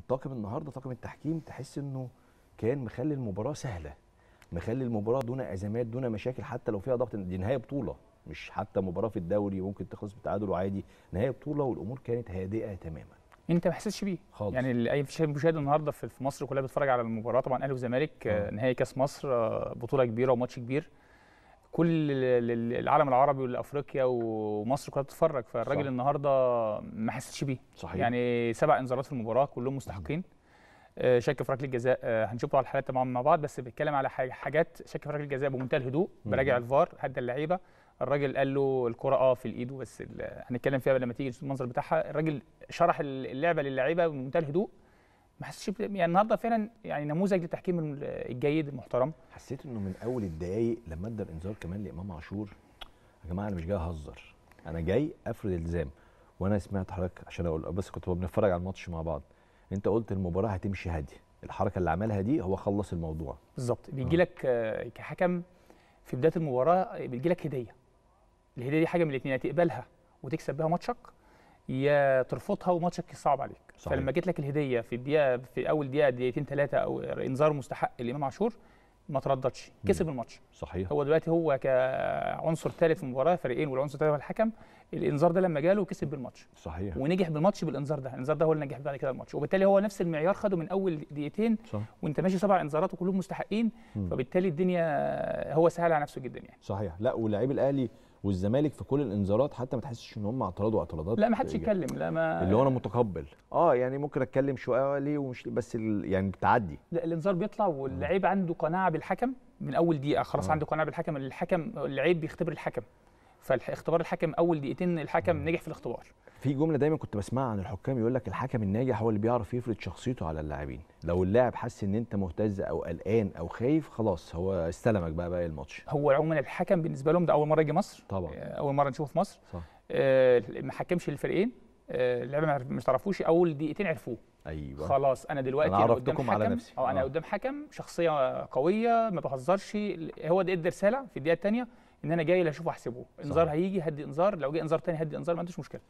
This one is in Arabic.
الطاقم النهارده طاقم التحكيم تحس انه كان مخلي المباراه سهله مخلي المباراه دون ازمات دون مشاكل حتى لو فيها ضغط دي نهايه بطوله مش حتى مباراه في الدوري ممكن تخلص بتعادل وعادي نهايه بطوله والامور كانت هادئه تماما انت ما حسيتش بيه خالص يعني اي مشاهد النهارده في مصر كلها بيتفرج على المباراه طبعا اهلي وزمالك آه. آه، نهائي كاس مصر آه، بطوله كبيره وماتش كبير كل العالم العربي والافريقيا ومصر كلها بتتفرج فالراجل النهارده ما حسيتش بيه صحيح يعني سبع انذارات في المباراه كلهم مستحقين آه، شك في ركله الجزاء آه، هنشوف على الحالات طبعا مع بعض بس بيتكلم على حاجات شك في ركله الجزاء بمنتهى الهدوء براجع الفار هدى اللعيبه الراجل قال له الكره اه في الايد بس هنتكلم فيها لما تيجي المنظر بتاعها الراجل شرح اللعبه للعيبه بمنتهى الهدوء ما حسيتش يعني النهارده فعلا يعني نموذج للتحكيم الجيد المحترم حسيت انه من اول الدقايق لما ادى الانذار كمان لامام عاشور يا جماعه انا مش جاي اهزر انا جاي افرض الزام وانا سمعت حضرتك عشان اقول بس كنت بنتفرج على الماتش مع بعض انت قلت المباراه هتمشي هاديه الحركه اللي عملها دي هو خلص الموضوع بالظبط آه. بيجي لك آه، كحكم في بدايه المباراه بيجي لك هديه الهديه دي حاجه من الاثنين هتقبلها يعني وتكسب بيها ماتشك يا ترفضها وماتشك صعب عليك صحيح. فلما جت لك الهديه في الدقيقه في اول دقيقه دقيقتين ثلاثه او انذار مستحق لامام عاشور ما ترددش كسب الماتش صحيح هو دلوقتي هو كعنصر ثالث في المباراه فريقين والعنصر الثالث هو الحكم الانذار ده لما جاله كسب بالماتش صحيح ونجح بالماتش بالانذار ده الانذار ده هو اللي نجح بعد كده الماتش وبالتالي هو نفس المعيار خده من اول دقيقتين وانت ماشي سبع انذارات وكلهم مستحقين مم. فبالتالي الدنيا هو سهل على نفسه جدا يعني صحيح لا ولاعيب الاهلي والزمالك في كل الانذارات حتى ما تحسش ان هم اعترضوا اعتراضات لا ما حدش يتكلم لا ما اللي هو انا متقبل اه يعني ممكن اتكلم شويه ليه ومش ليه بس يعني بتعدي لا الانذار بيطلع واللعيب عنده قناعه بالحكم من اول دقيقه خلاص آه. عنده قناعه بالحكم الحكم اللعيب بيختبر الحكم فاختبار الحكم اول دقيقتين الحكم آه. نجح في الاختبار في جمله دايما كنت بسمعها عن الحكام يقول لك الحكم الناجح هو اللي بيعرف يفرض شخصيته على اللاعبين لو اللاعب حس ان انت مهتز او قلقان او خايف خلاص هو استلمك بقى باقي الماتش هو عموما الحكم بالنسبه لهم ده اول مره يجي مصر طبعا آه، اول مره نشوفه في مصر صح آه ما حكمش الفريقين آه اللعيبه ما تعرفوش اول دقيقتين عرفوه ايوه خلاص انا دلوقتي أنا عرفتكم على نفسي. أو أه، انا آه. قدام حكم شخصيه قويه ما بهزرش هو ده ادى رساله في الدقيقه الثانيه ان انا جاي لا اشوفه احسبه انذار هيجي هدي انذار لو جه انذار ثاني هدي انذار ما عنديش مشكله